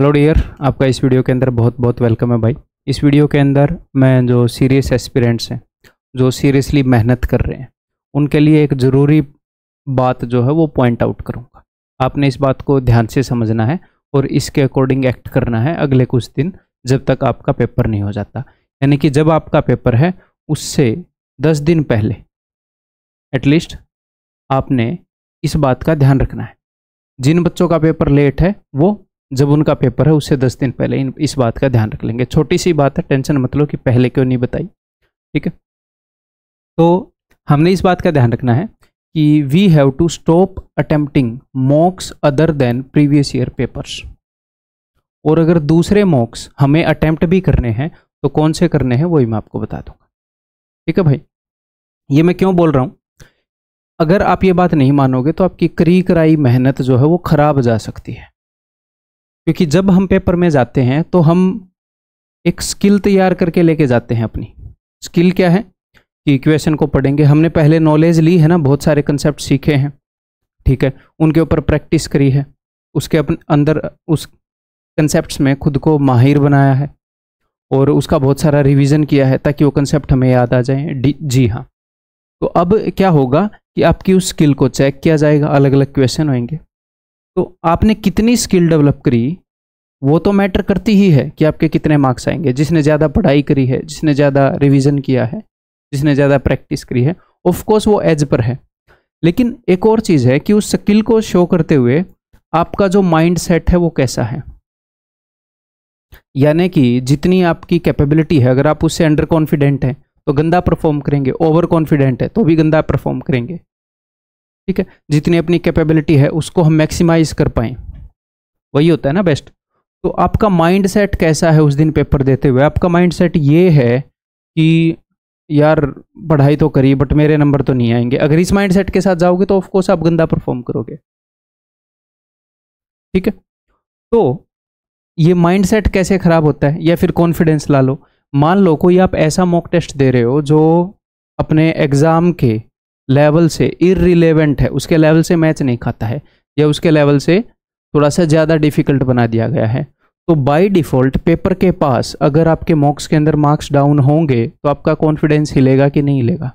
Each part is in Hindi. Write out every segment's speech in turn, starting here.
हेलो डियर आपका इस वीडियो के अंदर बहुत बहुत वेलकम है भाई इस वीडियो के अंदर मैं जो सीरियस एस्पिरेंट्स हैं जो सीरियसली मेहनत कर रहे हैं उनके लिए एक ज़रूरी बात जो है वो पॉइंट आउट करूँगा आपने इस बात को ध्यान से समझना है और इसके अकॉर्डिंग एक्ट करना है अगले कुछ दिन जब तक आपका पेपर नहीं हो जाता यानी कि जब आपका पेपर है उससे दस दिन पहले एटलीस्ट आपने इस बात का ध्यान रखना है जिन बच्चों का पेपर लेट है वो जब उनका पेपर है उससे दस दिन पहले इन इस बात का ध्यान रख लेंगे छोटी सी बात है टेंशन मत लो कि पहले क्यों नहीं बताई ठीक है तो हमने इस बात का ध्यान रखना है कि we have to stop attempting mocks other than previous year papers और अगर दूसरे मॉक्स हमें अटैम्प्ट भी करने हैं तो कौन से करने हैं वही मैं आपको बता दूंगा ठीक है भाई ये मैं क्यों बोल रहा हूँ अगर आप ये बात नहीं मानोगे तो आपकी करी कराई मेहनत जो है वो ख़राब जा सकती है क्योंकि जब हम पेपर में जाते हैं तो हम एक स्किल तैयार करके लेके जाते हैं अपनी स्किल क्या है कि इक्वेशन को पढ़ेंगे हमने पहले नॉलेज ली है ना बहुत सारे कंसेप्ट सीखे हैं ठीक है उनके ऊपर प्रैक्टिस करी है उसके अपने अंदर उस कंसेप्ट में खुद को माहिर बनाया है और उसका बहुत सारा रिवीजन किया है ताकि वो कंसेप्ट हमें याद आ जाए जी हाँ तो अब क्या होगा कि आपकी उस स्किल को चेक किया जाएगा अलग अलग क्वेश्चन होंगे तो आपने कितनी स्किल डेवलप करी वो तो मैटर करती ही है कि आपके कितने मार्क्स आएंगे जिसने ज़्यादा पढ़ाई करी है जिसने ज़्यादा रिवीजन किया है जिसने ज़्यादा प्रैक्टिस करी है ऑफ कोर्स वो एज पर है लेकिन एक और चीज़ है कि उस स्किल को शो करते हुए आपका जो माइंड सेट है वो कैसा है यानी कि जितनी आपकी कैपेबिलिटी है अगर आप उससे अंडर कॉन्फिडेंट हैं तो गंदा परफॉर्म करेंगे ओवर कॉन्फिडेंट है तो भी गंदा परफॉर्म करेंगे ठीक है जितनी अपनी कैपेबिलिटी है उसको हम मैक्सिमाइज कर पाएं वही होता है ना बेस्ट तो आपका माइंड सेट कैसा है उस दिन पेपर देते हुए आपका माइंड सेट ये है कि यार पढ़ाई तो करी बट मेरे नंबर तो नहीं आएंगे अगर इस माइंड सेट के साथ जाओगे तो ऑफकोर्स आप गंदा परफॉर्म करोगे ठीक है तो ये माइंड सेट कैसे ख़राब होता है या फिर कॉन्फिडेंस ला लो मान लो कोई आप ऐसा मॉक टेस्ट दे रहे हो जो अपने एग्ज़ाम के लेवल से इरिलेवेंट है उसके लेवल से मैच नहीं खाता है या उसके लेवल से थोड़ा सा ज़्यादा डिफिकल्ट बना दिया गया है तो बाय डिफ़ॉल्ट पेपर के पास अगर आपके मॉक्स के अंदर मार्क्स डाउन होंगे तो आपका कॉन्फिडेंस हिलेगा कि नहीं हिलेगा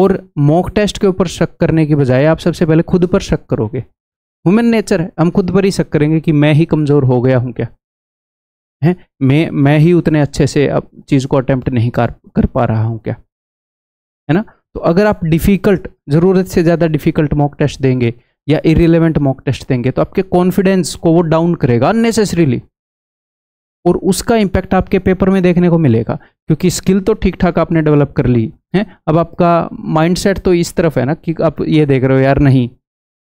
और मॉक टेस्ट के ऊपर शक करने के बजाय आप सबसे पहले खुद पर शक करोगे ह्यूमन नेचर है हम खुद पर ही शक करेंगे कि मैं ही कमज़ोर हो गया हूँ क्या है मैं मैं ही उतने अच्छे से अब चीज़ को अटैम्प्ट नहीं कर पा रहा हूँ क्या है ना तो अगर आप डिफ़िकल्ट ज़रूरत से ज़्यादा डिफ़िकल्ट मॉक टेस्ट देंगे या इरेलीवेंट मॉक टेस्ट देंगे तो आपके कॉन्फिडेंस को वो डाउन करेगा अननेसेसरीली और उसका इम्पैक्ट आपके पेपर में देखने को मिलेगा क्योंकि स्किल तो ठीक ठाक आपने डेवलप कर ली है अब आपका माइंडसेट तो इस तरफ है ना कि आप ये देख रहे हो यार नहीं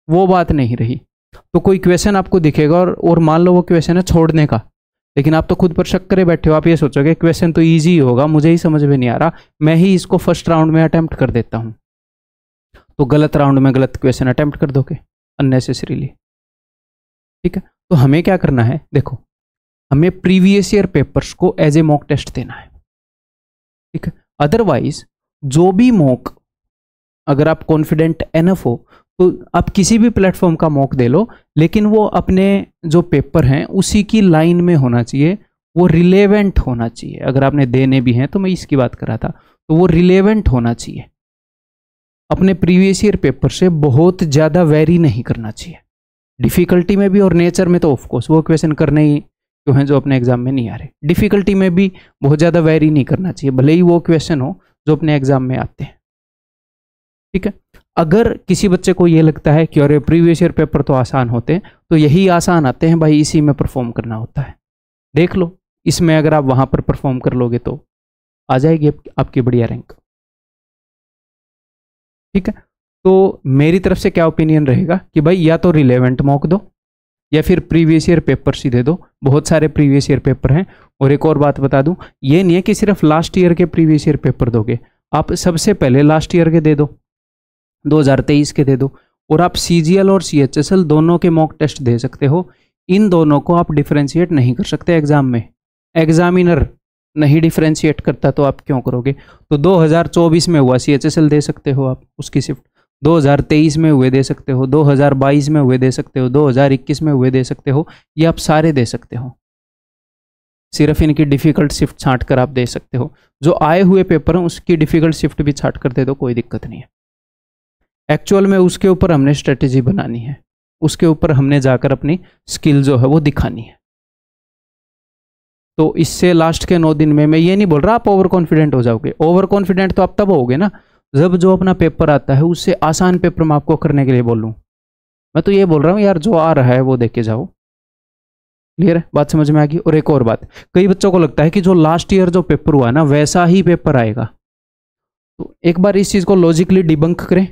वो बात नहीं रही तो कोई क्वेश्चन आपको दिखेगा और और मान लो वो क्वेश्चन है छोड़ने का लेकिन आप तो खुद पर शक करे बैठे हो आप ये सोचोगे क्वेश्चन तो ईजी होगा मुझे ही समझ में नहीं आ रहा मैं ही इसको फर्स्ट राउंड में अटैम्प्ट कर देता हूँ तो गलत राउंड में गलत क्वेश्चन अटैम्प्ट कर दोगे अननेसेसरीली ठीक है तो हमें क्या करना है देखो हमें प्रीवियस ईयर पेपर्स को एज ए मॉक टेस्ट देना है ठीक है अदरवाइज जो भी मॉक अगर आप कॉन्फिडेंट एनफ हो तो आप किसी भी प्लेटफॉर्म का मॉक दे लो लेकिन वो अपने जो पेपर हैं उसी की लाइन में होना चाहिए वो रिलेवेंट होना चाहिए अगर आपने देने भी हैं तो मैं इसकी बात कर रहा था तो वो रिलेवेंट होना चाहिए अपने प्रीवियस ईयर पेपर से बहुत ज़्यादा वेरी नहीं करना चाहिए डिफ़िकल्टी में भी और नेचर में तो ऑफकोर्स वो क्वेश्चन करने ही क्यों हैं जो अपने एग्ज़ाम में नहीं आ रहे डिफ़िकल्टी में भी बहुत ज़्यादा वेरी नहीं करना चाहिए भले ही वो क्वेश्चन हो जो अपने एग्ज़ाम में आते हैं ठीक है अगर किसी बच्चे को ये लगता है कि अरे प्रीवियस ईयर पेपर तो आसान होते हैं तो यही आसान आते हैं भाई इसी में परफॉर्म करना होता है देख लो इसमें अगर आप वहाँ पर परफॉर्म कर लोगे तो आ जाएगी आपकी बढ़िया रैंक ठीक है तो मेरी तरफ से क्या ओपिनियन रहेगा कि भाई या तो रिलेवेंट मॉक दो या फिर प्रीवियस ईयर पेपर दे दो बहुत सारे प्रीवियस ईयर पेपर हैं और एक और बात बता दूं ये नहीं है कि सिर्फ लास्ट ईयर के प्रीवियस ईयर पेपर दोगे आप सबसे पहले लास्ट ईयर के दे दो 2023 के दे दो और आप सी और सी दोनों के मॉक टेस्ट दे सकते हो इन दोनों को आप डिफ्रेंशिएट नहीं कर सकते एग्ज़ाम में एग्ज़ामिनर नहीं डिफ्रेंशिएट करता तो आप क्यों करोगे तो 2024 में हुआ सी दे सकते हो आप उसकी शिफ्ट 2023 में हुए दे सकते हो 2022 में हुए दे सकते हो 2021 में हुए दे सकते हो ये आप सारे दे सकते हो सिर्फ इनकी डिफ़िकल्ट शिफ्ट छाँट कर आप दे सकते हो जो आए हुए पेपर हैं उसकी डिफ़िकल्ट शिफ्ट भी छाँट कर दे दो कोई दिक्कत नहीं है एक्चुअल में उसके ऊपर हमने स्ट्रेटेजी बनानी है उसके ऊपर हमने जाकर अपनी स्किल जो है वो दिखानी है तो इससे लास्ट के नौ दिन में मैं ये नहीं बोल रहा आप ओवर कॉन्फिडेंट हो जाओगे ओवर कॉन्फिडेंट तो आप तब होगे ना जब जो अपना पेपर आता है उससे आसान पेपर मैं आपको करने के लिए बोलूँ मैं तो ये बोल रहा हूँ यार जो आ रहा है वो देखे जाओ क्लियर है बात समझ में आ गई और एक और बात कई बच्चों को लगता है कि जो लास्ट ईयर जो पेपर हुआ ना वैसा ही पेपर आएगा तो एक बार इस चीज़ को लॉजिकली डिबंक करें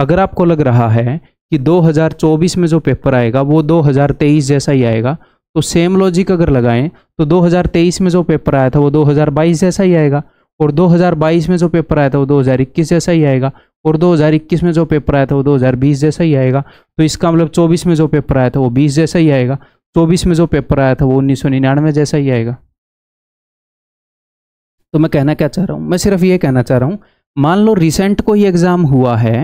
अगर आपको लग रहा है कि 2024 में जो पेपर आएगा वो 2023 जैसा ही आएगा तो सेम लॉजिक अगर लगाएं तो 2023 में जो पेपर आया था वो 2022 जैसा ही आएगा और 2022 में जो पेपर आया था वो 2021 जैसा ही आएगा और 2021 में जो पेपर आया था वो 2020 जैसा ही आएगा तो इसका मतलब 24 में जो पेपर आया था वो 20 जैसा ही आएगा 24 में जो पेपर आया था वो उन्नीस जैसा ही आएगा तो मैं कहना क्या चाह रहा हूँ मैं सिर्फ ये कहना चाह रहा हूँ मान लो रिसेंट कोई एग्ज़ाम हुआ है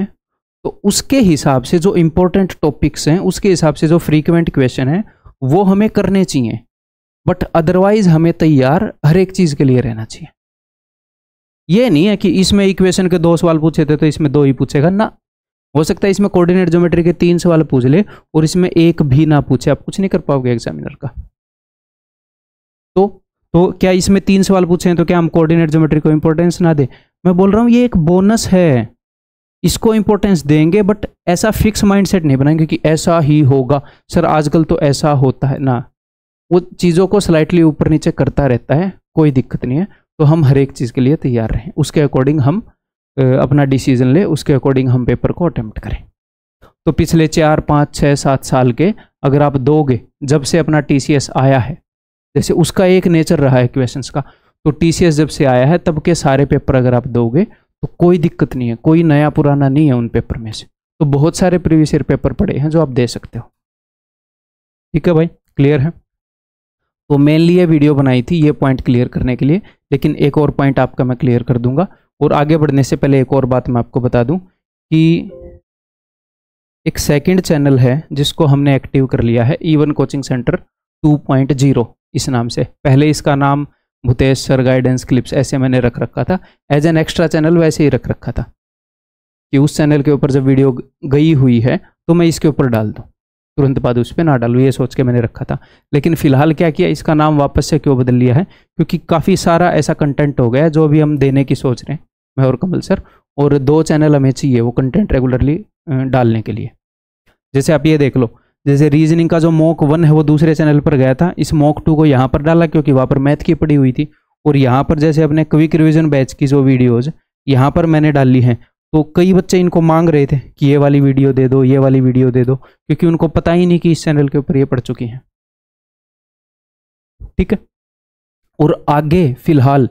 तो उसके हिसाब से जो इम्पोर्टेंट टॉपिक्स हैं उसके हिसाब से जो फ्रीक्वेंट क्वेश्चन हैं वो हमें करने चाहिए बट अदरवाइज हमें तैयार हर एक चीज़ के लिए रहना चाहिए ये नहीं है कि इसमें इक्वेशन के दो सवाल पूछे थे तो इसमें दो ही पूछेगा ना हो सकता है इसमें कोऑर्डिनेट ज्योमेट्री के तीन सवाल पूछ ले और इसमें एक भी ना पूछे आप कुछ नहीं कर पाओगे एग्जामिनर का तो तो क्या इसमें तीन सवाल पूछे हैं तो क्या हम कोऑर्डिनेट ज्योमेट्री को इंपॉर्टेंस ना दें मैं बोल रहा हूँ ये एक बोनस है इसको इंपॉर्टेंस देंगे बट ऐसा फिक्स माइंडसेट नहीं बनाएंगे कि ऐसा ही होगा सर आजकल तो ऐसा होता है ना वो चीज़ों को स्लाइटली ऊपर नीचे करता रहता है कोई दिक्कत नहीं है तो हम हर एक चीज़ के लिए तैयार रहें उसके अकॉर्डिंग हम अपना डिसीजन ले उसके अकॉर्डिंग हम पेपर को अटैम्प्ट करें तो पिछले चार पाँच छः सात साल के अगर आप दोगे जब से अपना टी आया है जैसे उसका एक नेचर रहा है क्वेश्चन का तो टी जब से आया है तब के सारे पेपर अगर आप दोगे तो कोई दिक्कत नहीं है कोई नया पुराना नहीं है उन पेपर में से तो बहुत सारे प्रीवियस ईयर पेपर पड़े हैं जो आप दे सकते हो ठीक है भाई क्लियर है तो मेनली ये वीडियो बनाई थी ये पॉइंट क्लियर करने के लिए लेकिन एक और पॉइंट आपका मैं क्लियर कर दूंगा और आगे बढ़ने से पहले एक और बात मैं आपको बता दूं कि एक सेकंड चैनल है जिसको हमने एक्टिव कर लिया है इवन कोचिंग सेंटर 2.0 इस नाम से पहले इसका नाम भूतेश सर गाइडेंस क्लिप्स ऐसे मैंने रख रखा था एज एन एक्स्ट्रा चैनल वैसे ही रख रखा था कि उस चैनल के ऊपर जब वीडियो गई हुई है तो मैं इसके ऊपर डाल दूँ तुरंत बाद उस पर ना डालूँ ये सोच के मैंने रखा था लेकिन फ़िलहाल क्या किया इसका नाम वापस से क्यों बदल लिया है क्योंकि काफ़ी सारा ऐसा कंटेंट हो गया है जो अभी हम देने की सोच रहे हैं मैं और कमल सर और दो चैनल हमें चाहिए वो कंटेंट रेगुलरली डालने के लिए जैसे आप ये देख लो जैसे रीजनिंग का जो मॉक वन है वो दूसरे चैनल पर गया था इस मॉक टू को यहाँ पर डाला क्योंकि वहाँ पर मैथ की पड़ी हुई थी और यहाँ पर जैसे अपने क्विक रिविजन बैच की जो वीडियोज़ यहाँ पर मैंने डाली हैं तो कई बच्चे इनको मांग रहे थे कि ये वाली वीडियो दे दो ये वाली वीडियो दे दो क्योंकि उनको पता ही नहीं कि इस चैनल के ऊपर ये पढ़ चुकी हैं ठीक है और आगे फिलहाल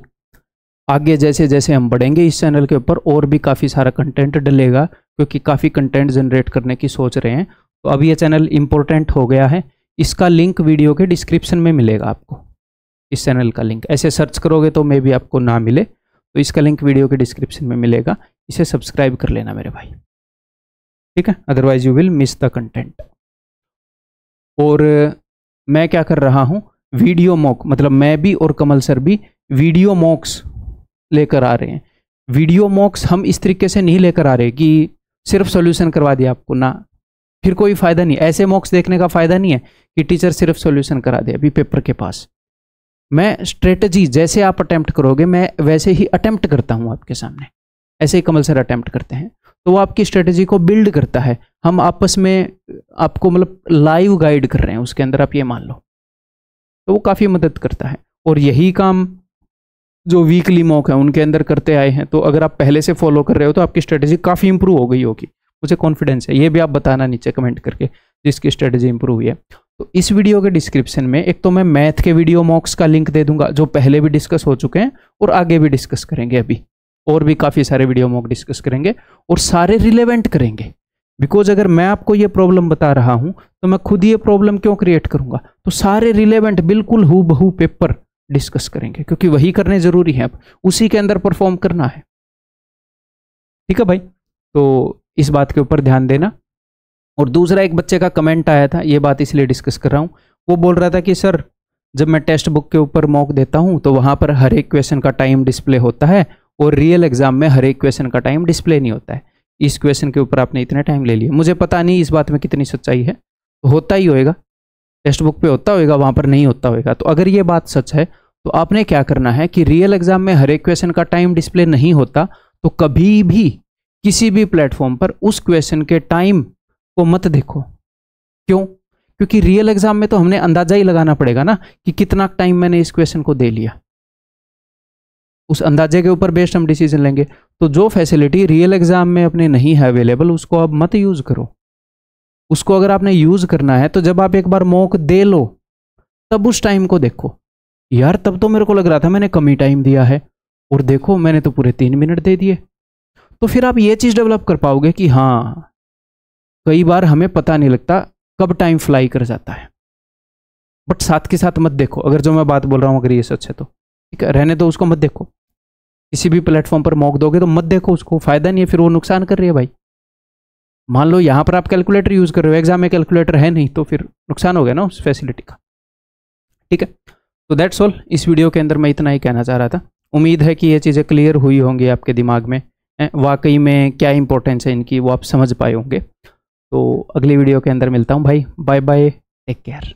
आगे जैसे जैसे हम बढ़ेंगे इस चैनल के ऊपर और भी काफ़ी सारा कंटेंट डलेगा क्योंकि काफ़ी कंटेंट जनरेट करने की सोच रहे हैं तो अब ये चैनल इम्पोर्टेंट हो गया है इसका लिंक वीडियो के डिस्क्रिप्शन में मिलेगा आपको इस चैनल का लिंक ऐसे सर्च करोगे तो मे भी आपको ना मिले तो इसका लिंक वीडियो के डिस्क्रिप्शन में मिलेगा इसे सब्सक्राइब कर लेना मेरे भाई ठीक है otherwise you will miss the content और मैं क्या कर रहा हूँ वीडियो मॉक मतलब मैं भी और कमल सर भी वीडियो मॉक्स लेकर आ रहे हैं वीडियो मॉक्स हम इस तरीके से नहीं लेकर आ रहे कि सिर्फ सॉल्यूशन करवा दिया आपको ना फिर कोई फायदा नहीं ऐसे मॉक्स देखने का फायदा नहीं है कि टीचर सिर्फ सॉल्यूशन करा दे अभी पेपर के पास मैं स्ट्रेटजी जैसे आप अटैम्प्ट करोगे मैं वैसे ही अटैम्प्ट करता हूं आपके सामने ऐसे ही कमल सर अटैम्प्ट करते हैं तो वो आपकी स्ट्रेटजी को बिल्ड करता है हम आपस में आपको मतलब लाइव गाइड कर रहे हैं उसके अंदर आप ये मान लो तो वो काफ़ी मदद करता है और यही काम जो वीकली मॉक है उनके अंदर करते आए हैं तो अगर आप पहले से फॉलो कर रहे हो तो आपकी स्ट्रेटजी काफ़ी इंप्रूव हो गई होगी मुझे कॉन्फिडेंस है ये भी आप बताना नीचे कमेंट करके जिसकी स्ट्रेटजी इंप्रूव हुई है तो इस वीडियो के डिस्क्रिप्शन में एक तो मैं मैथ के वीडियो मॉक्स का लिंक दे दूंगा जो पहले भी डिस्कस हो चुके हैं और आगे भी डिस्कस करेंगे अभी और भी काफ़ी सारे वीडियो मॉक डिस्कस करेंगे और सारे रिलेवेंट करेंगे बिकॉज अगर मैं आपको ये प्रॉब्लम बता रहा हूँ तो मैं खुद ये प्रॉब्लम क्यों क्रिएट करूँगा तो सारे रिलेवेंट बिल्कुल हु बहू पेपर डिस्कस करेंगे क्योंकि वही करने ज़रूरी है अब उसी के अंदर परफॉर्म करना है ठीक है भाई तो इस बात के ऊपर ध्यान देना और दूसरा एक बच्चे का कमेंट आया था ये बात इसलिए डिस्कस कर रहा हूँ वो बोल रहा था कि सर जब मैं टेस्ट बुक के ऊपर मॉक देता हूँ तो वहाँ पर हर एक क्वेश्चन का टाइम डिस्प्ले होता है और रियल एग्जाम में हर एक क्वेश्चन का टाइम डिस्प्ले नहीं होता है इस क्वेश्चन के ऊपर आपने इतना टाइम ले लिया मुझे पता नहीं इस बात में कितनी सच्चाई है तो होता ही होएगा टेस्ट बुक पे होता होएगा वहाँ पर नहीं होता होएगा तो अगर ये बात सच है तो आपने क्या करना है कि रियल एग्जाम में हर एक क्वेश्चन का टाइम डिस्प्ले नहीं होता तो कभी भी किसी भी प्लेटफॉर्म पर उस क्वेश्चन के टाइम को मत देखो क्यों क्योंकि रियल एग्जाम में तो हमने अंदाजा ही लगाना पड़ेगा ना कि कितना टाइम मैंने इस क्वेश्चन को दे लिया उस अंदाजे के ऊपर बेस्ड हम डिसीजन लेंगे तो जो फैसिलिटी रियल एग्जाम में अपने नहीं है अवेलेबल उसको आप मत यूज़ करो उसको अगर आपने यूज़ करना है तो जब आप एक बार मौक दे लो तब उस टाइम को देखो यार तब तो मेरे को लग रहा था मैंने कमी टाइम दिया है और देखो मैंने तो पूरे तीन मिनट दे दिए तो फिर आप ये चीज़ डेवलप कर पाओगे कि हाँ कई बार हमें पता नहीं लगता कब टाइम फ्लाई कर जाता है बट साथ के साथ मत देखो अगर जो मैं बात बोल रहा हूँ अगर ये सच है तो ठीक है रहने दो उसको मत देखो किसी भी प्लेटफॉर्म पर मौक दोगे तो मत देखो उसको फ़ायदा नहीं है फिर वो नुकसान कर रही है भाई मान लो यहाँ पर आप कैलकुलेटर यूज़ कर रहे हो एग्जाम में कैलकुलेटर है नहीं तो फिर नुकसान हो गया ना उस फैसिलिटी का ठीक है तो दैट्स ऑल इस वीडियो के अंदर मैं इतना ही कहना चाह रहा था उम्मीद है कि ये चीज़ें क्लियर हुई होंगी आपके दिमाग में वाकई में क्या इंपॉर्टेंस है इनकी वो आप समझ पाए होंगे तो अगली वीडियो के अंदर मिलता हूँ भाई बाय बाय टेक केयर